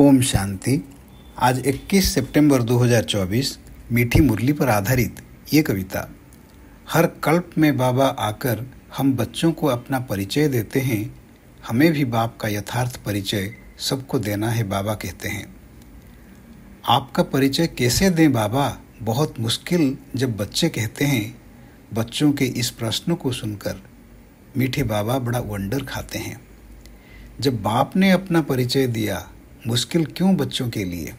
ओम शांति आज 21 सितंबर 2024 मीठी मुरली पर आधारित ये कविता हर कल्प में बाबा आकर हम बच्चों को अपना परिचय देते हैं हमें भी बाप का यथार्थ परिचय सबको देना है बाबा कहते हैं आपका परिचय कैसे दें बाबा बहुत मुश्किल जब बच्चे कहते हैं बच्चों के इस प्रश्न को सुनकर मीठे बाबा बड़ा वंडर खाते हैं जब बाप ने अपना परिचय दिया मुश्किल क्यों बच्चों के लिए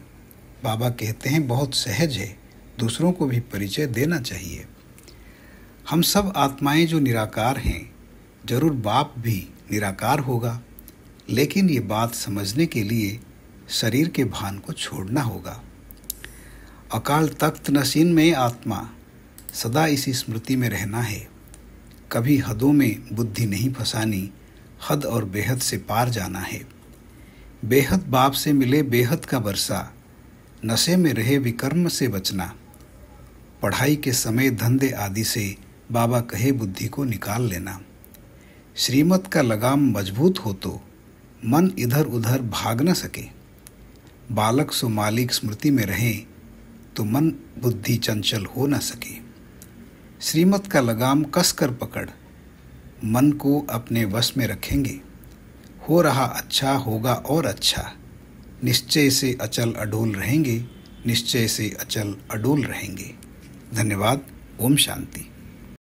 बाबा कहते हैं बहुत सहज है दूसरों को भी परिचय देना चाहिए हम सब आत्माएं जो निराकार हैं जरूर बाप भी निराकार होगा लेकिन ये बात समझने के लिए शरीर के भान को छोड़ना होगा अकाल तख्त नसीन में आत्मा सदा इसी स्मृति में रहना है कभी हदों में बुद्धि नहीं फंसानी हद और बेहद से पार जाना है बेहद बाप से मिले बेहद का बरसा नशे में रहे विकर्म से बचना पढ़ाई के समय धंधे आदि से बाबा कहे बुद्धि को निकाल लेना श्रीमत का लगाम मजबूत हो तो मन इधर उधर भाग न सके बालक सो मालिक स्मृति में रहें तो मन बुद्धि चंचल हो न सके श्रीमत का लगाम कसकर पकड़ मन को अपने वश में रखेंगे हो रहा अच्छा होगा और अच्छा निश्चय से अचल अडोल रहेंगे निश्चय से अचल अडोल रहेंगे धन्यवाद ओम शांति